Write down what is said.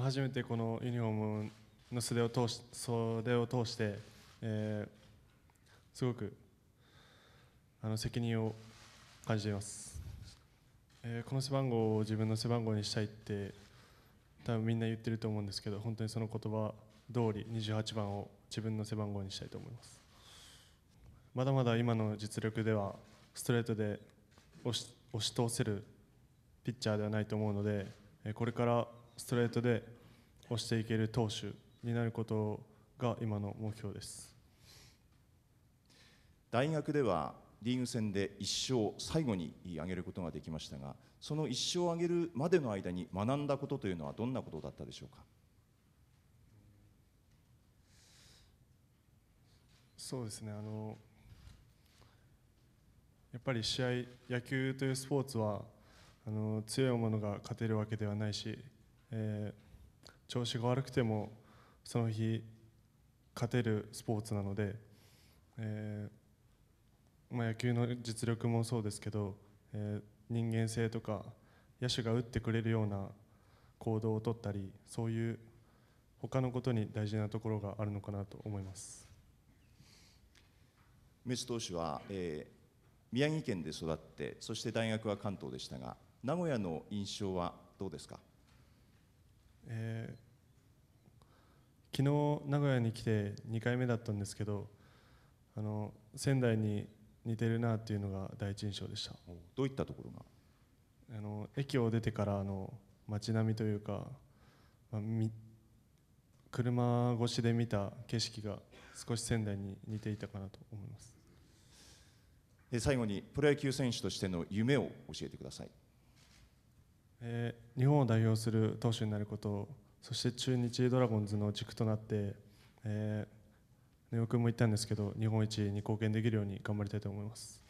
初めてこのユニフォームの袖を通し袖を通して、えー、すごくあの責任を感じています、えー、この背番号を自分の背番号にしたいって多分みんな言ってると思うんですけど本当にその言葉通り28番を自分の背番号にしたいと思いますまだまだ今の実力ではストレートで押し通せるピッチャーではないと思うのでこれからストレートで押していける投手になることが今の目標です大学ではリーグ戦で一勝最後に挙げることができましたがその一勝を挙げるまでの間に学んだことというのはどんなことだったでしょうかそうですねあのやっぱり試合野球というスポーツはあの強いものが勝てるわけではないしえー、調子が悪くてもその日勝てるスポーツなので、えー、まあ、野球の実力もそうですけど、えー、人間性とか野手が打ってくれるような行動をとったりそういう他のことに大事なところがあるのかなと思います梅津投手は、えー、宮城県で育ってそして大学は関東でしたが名古屋の印象はどうですかえー、昨日名古屋に来て2回目だったんですけどあの仙台に似てるなっていうのが第一印象でしたどういったところがあの駅を出てからの街並みというか、まあ、車越しで見た景色が少し仙台に似ていたかなと思います最後にプロ野球選手としての夢を教えてくださいえー、日本を代表する投手になることそして中日ドラゴンズの軸となって、えー、根尾君も言ったんですけど日本一に貢献できるように頑張りたいと思います。